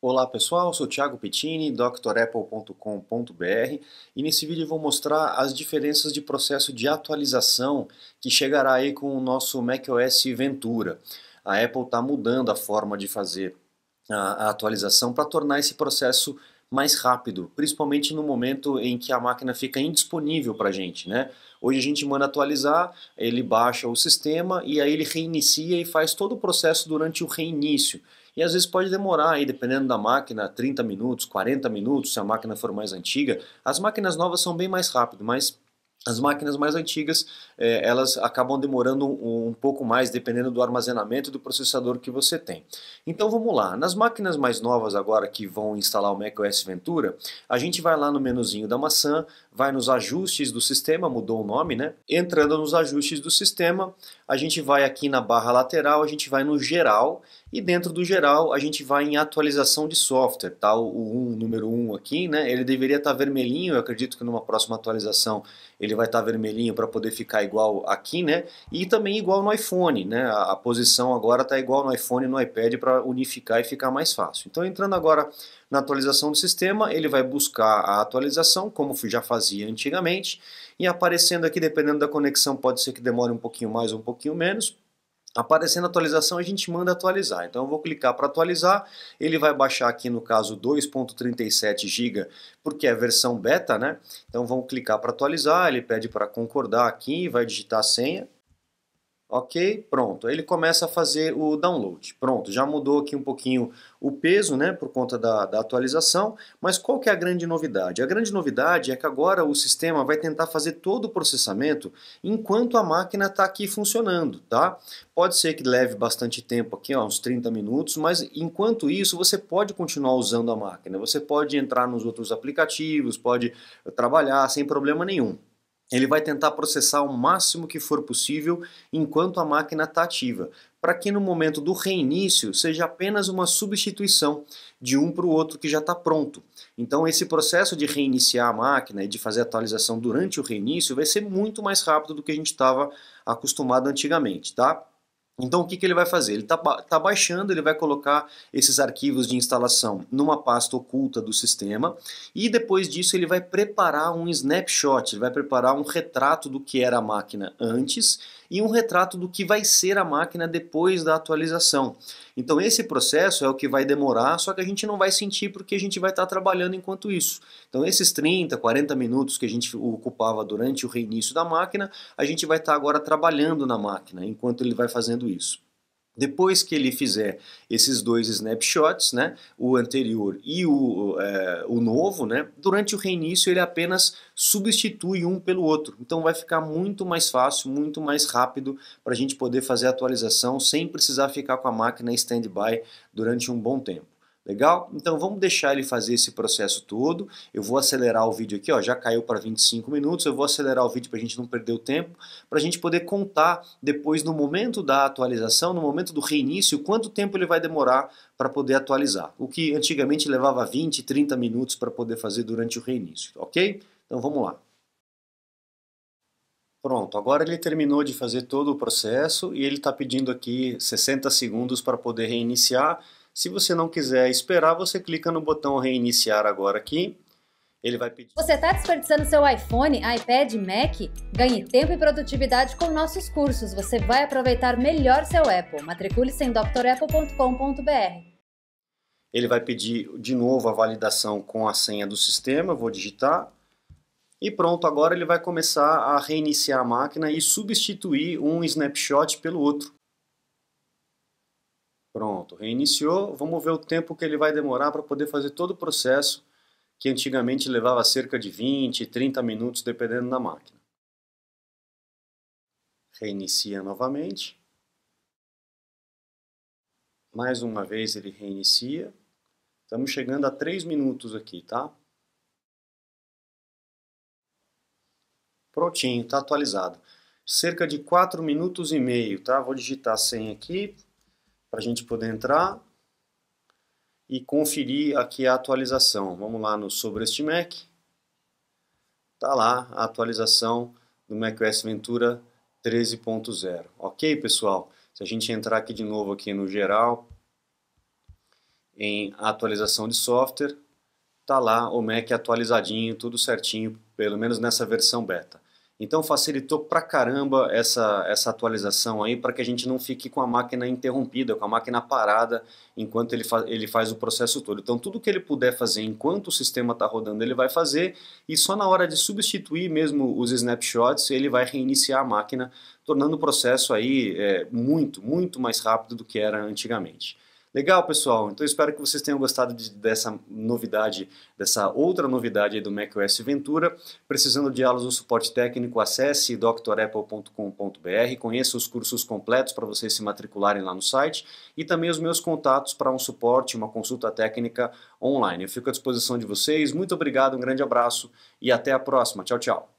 Olá pessoal, sou Thiago Pettini, drapple.com.br e nesse vídeo vou mostrar as diferenças de processo de atualização que chegará aí com o nosso macOS Ventura. A Apple está mudando a forma de fazer a atualização para tornar esse processo mais rápido, principalmente no momento em que a máquina fica indisponível para a gente. Né? Hoje a gente manda atualizar, ele baixa o sistema e aí ele reinicia e faz todo o processo durante o reinício. E às vezes pode demorar aí, dependendo da máquina, 30 minutos, 40 minutos, se a máquina for mais antiga. As máquinas novas são bem mais rápidas, mas as máquinas mais antigas, eh, elas acabam demorando um, um, pouco mais, dependendo do armazenamento do processador que você tem. Então vamos lá, nas máquinas mais novas agora que vão instalar o macOS Ventura, a gente vai lá no menuzinho da maçã, vai nos ajustes do sistema, mudou o nome, né? Entrando nos ajustes do sistema, a gente vai aqui na barra lateral, a gente vai no geral e dentro do geral, a gente vai em atualização de software, tá? O 1, número 1 aqui, né? Ele deveria estar tá vermelhinho, eu acredito que numa próxima atualização ele vai estar tá vermelhinho para poder ficar igual aqui, né? E também igual no iPhone, né? A, a posição agora está igual no iPhone e no iPad para unificar e ficar mais fácil. Então, entrando agora na atualização do sistema, ele vai buscar a atualização, como já fazia antigamente, e aparecendo aqui, dependendo da conexão, pode ser que demore um pouquinho mais ou um pouquinho menos, Aparecendo atualização, a gente manda atualizar. Então eu vou clicar para atualizar, ele vai baixar aqui no caso 2.37 GB, porque é versão beta, né? Então vamos clicar para atualizar, ele pede para concordar aqui, vai digitar a senha, Ok, pronto. Ele começa a fazer o download. Pronto, já mudou aqui um pouquinho o peso, né, por conta da, da atualização. Mas qual que é a grande novidade? A grande novidade é que agora o sistema vai tentar fazer todo o processamento enquanto a máquina está aqui funcionando, tá? Pode ser que leve bastante tempo aqui, ó, uns 30 minutos, mas enquanto isso você pode continuar usando a máquina. Você pode entrar nos outros aplicativos, pode trabalhar sem problema nenhum ele vai tentar processar o máximo que for possível enquanto a máquina está ativa, para que no momento do reinício seja apenas uma substituição de um para o outro que já está pronto. Então, esse processo de reiniciar a máquina e de fazer atualização durante o reinício vai ser muito mais rápido do que a gente estava acostumado antigamente, tá? Então, o que, que ele vai fazer? Ele está tá baixando, ele vai colocar esses arquivos de instalação numa pasta oculta do sistema e depois disso ele vai preparar um snapshot, ele vai preparar um retrato do que era a máquina antes e um retrato do que vai ser a máquina depois da atualização. Então esse processo é o que vai demorar, só que a gente não vai sentir porque a gente vai estar tá trabalhando enquanto isso. Então esses 30, 40 minutos que a gente ocupava durante o reinício da máquina, a gente vai estar tá agora trabalhando na máquina enquanto ele vai fazendo isso. Depois que ele fizer esses dois snapshots, né, o anterior e o, é, o novo, né, durante o reinício ele apenas substitui um pelo outro. Então vai ficar muito mais fácil, muito mais rápido para a gente poder fazer a atualização sem precisar ficar com a máquina stand-by durante um bom tempo. Legal? Então vamos deixar ele fazer esse processo todo. Eu vou acelerar o vídeo aqui, ó, já caiu para 25 minutos. Eu vou acelerar o vídeo para a gente não perder o tempo, para a gente poder contar depois no momento da atualização, no momento do reinício, quanto tempo ele vai demorar para poder atualizar. O que antigamente levava 20, 30 minutos para poder fazer durante o reinício, ok? Então vamos lá. Pronto, agora ele terminou de fazer todo o processo e ele está pedindo aqui 60 segundos para poder reiniciar. Se você não quiser esperar, você clica no botão reiniciar agora aqui. Ele vai pedir. Você está desperdiçando seu iPhone, iPad, Mac? Ganhe tempo e produtividade com nossos cursos. Você vai aproveitar melhor seu Apple. Matricule-se em drapple.com.br. Ele vai pedir de novo a validação com a senha do sistema. Eu vou digitar. E pronto, agora ele vai começar a reiniciar a máquina e substituir um snapshot pelo outro. Pronto, reiniciou. Vamos ver o tempo que ele vai demorar para poder fazer todo o processo que antigamente levava cerca de 20, 30 minutos, dependendo da máquina. Reinicia novamente. Mais uma vez ele reinicia. Estamos chegando a 3 minutos aqui, tá? Prontinho, está atualizado. Cerca de 4 minutos e meio, tá? Vou digitar 100 aqui para a gente poder entrar e conferir aqui a atualização. Vamos lá no sobre este Mac. Tá lá a atualização do macOS Ventura 13.0. OK, pessoal? Se a gente entrar aqui de novo aqui no geral em atualização de software, tá lá o Mac atualizadinho, tudo certinho, pelo menos nessa versão beta. Então facilitou pra caramba essa, essa atualização aí para que a gente não fique com a máquina interrompida, com a máquina parada enquanto ele, fa ele faz o processo todo. Então tudo que ele puder fazer enquanto o sistema está rodando ele vai fazer e só na hora de substituir mesmo os snapshots ele vai reiniciar a máquina, tornando o processo aí é, muito, muito mais rápido do que era antigamente. Legal, pessoal. Então espero que vocês tenham gostado de, dessa novidade, dessa outra novidade do macOS Ventura. Precisando de aulas ou suporte técnico, acesse drapple.com.br, conheça os cursos completos para vocês se matricularem lá no site e também os meus contatos para um suporte, uma consulta técnica online. Eu fico à disposição de vocês. Muito obrigado, um grande abraço e até a próxima. Tchau, tchau.